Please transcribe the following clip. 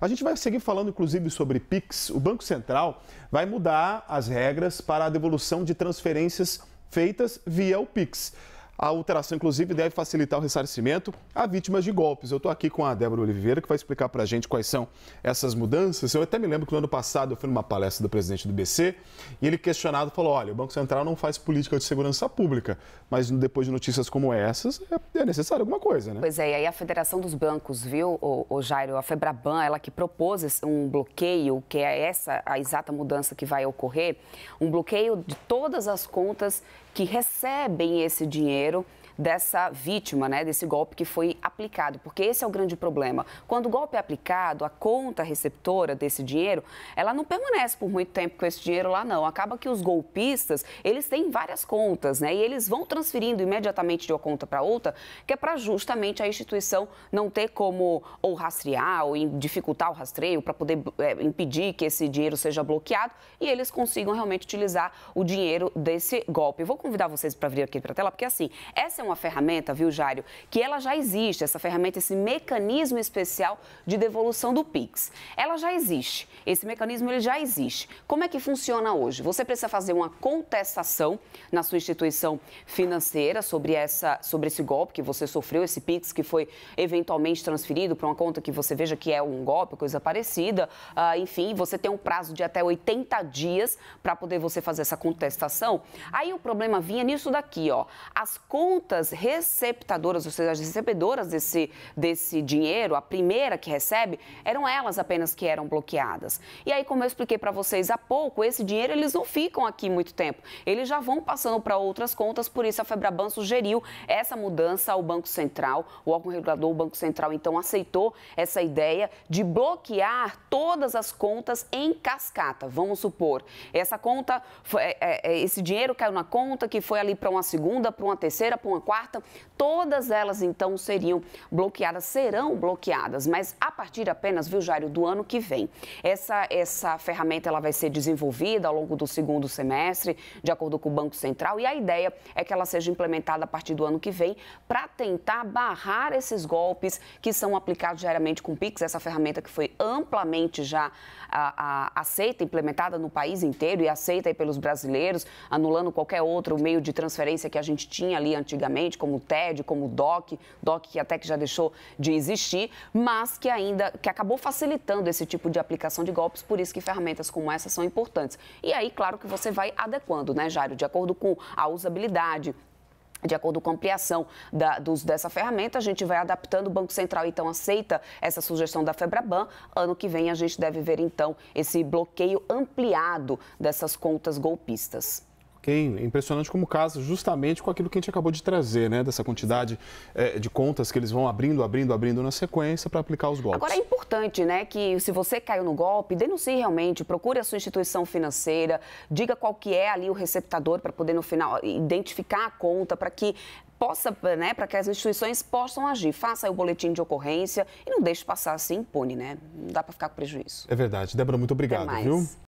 A gente vai seguir falando, inclusive, sobre PIX. O Banco Central vai mudar as regras para a devolução de transferências feitas via o PIX. A alteração, inclusive, deve facilitar o ressarcimento a vítimas de golpes. Eu estou aqui com a Débora Oliveira, que vai explicar para a gente quais são essas mudanças. Eu até me lembro que no ano passado eu fui numa palestra do presidente do BC e ele questionado falou, olha, o Banco Central não faz política de segurança pública, mas depois de notícias como essas, é, é necessário alguma coisa, né? Pois é, e aí a Federação dos Bancos, viu, o, o Jairo, a Febraban, ela que propôs um bloqueio, que é essa a exata mudança que vai ocorrer, um bloqueio de todas as contas que recebem esse dinheiro brasileiro dessa vítima, né, desse golpe que foi aplicado, porque esse é o grande problema. Quando o golpe é aplicado, a conta receptora desse dinheiro, ela não permanece por muito tempo com esse dinheiro lá não. Acaba que os golpistas, eles têm várias contas, né? E eles vão transferindo imediatamente de uma conta para outra, que é para justamente a instituição não ter como ou rastrear ou dificultar o rastreio para poder é, impedir que esse dinheiro seja bloqueado e eles consigam realmente utilizar o dinheiro desse golpe. vou convidar vocês para vir aqui para a tela, porque assim, essa é uma ferramenta, viu, Jário, que ela já existe, essa ferramenta, esse mecanismo especial de devolução do Pix. Ela já existe, esse mecanismo ele já existe. Como é que funciona hoje? Você precisa fazer uma contestação na sua instituição financeira sobre, essa, sobre esse golpe que você sofreu, esse Pix que foi eventualmente transferido para uma conta que você veja que é um golpe, coisa parecida. Ah, enfim, você tem um prazo de até 80 dias para poder você fazer essa contestação. Aí o problema vinha nisso daqui, ó. As contas receptadoras, ou seja, as recebedoras desse, desse dinheiro, a primeira que recebe, eram elas apenas que eram bloqueadas. E aí, como eu expliquei para vocês há pouco, esse dinheiro eles não ficam aqui muito tempo. Eles já vão passando para outras contas, por isso a Febraban sugeriu essa mudança ao Banco Central. O órgão regulador, o Banco Central, então aceitou essa ideia de bloquear todas as contas em cascata. Vamos supor, essa conta, é, é, esse dinheiro caiu na conta que foi ali para uma segunda, para uma terceira, para uma quarta, todas elas então seriam bloqueadas, serão bloqueadas, mas a partir apenas, viu, Jairo, do ano que vem. Essa, essa ferramenta ela vai ser desenvolvida ao longo do segundo semestre, de acordo com o Banco Central, e a ideia é que ela seja implementada a partir do ano que vem para tentar barrar esses golpes que são aplicados diariamente com o Pix, essa ferramenta que foi amplamente já a, a, aceita, implementada no país inteiro e aceita pelos brasileiros, anulando qualquer outro meio de transferência que a gente tinha ali antigamente como o TED, como o DOC, DOC que até que já deixou de existir, mas que ainda que acabou facilitando esse tipo de aplicação de golpes, por isso que ferramentas como essa são importantes. E aí, claro que você vai adequando, né, Jairo, de acordo com a usabilidade, de acordo com a ampliação da, dessa ferramenta, a gente vai adaptando. O Banco Central, então, aceita essa sugestão da Febraban. Ano que vem, a gente deve ver, então, esse bloqueio ampliado dessas contas golpistas quem. É impressionante como casa, justamente com aquilo que a gente acabou de trazer, né? Dessa quantidade é, de contas que eles vão abrindo, abrindo, abrindo na sequência para aplicar os golpes. Agora é importante, né, que se você caiu no golpe, denuncie realmente, procure a sua instituição financeira, diga qual que é ali o receptador para poder no final identificar a conta para que possa, né, para que as instituições possam agir. Faça o boletim de ocorrência e não deixe passar assim impune, né? Não dá para ficar com prejuízo. É verdade. Débora, muito obrigado, viu?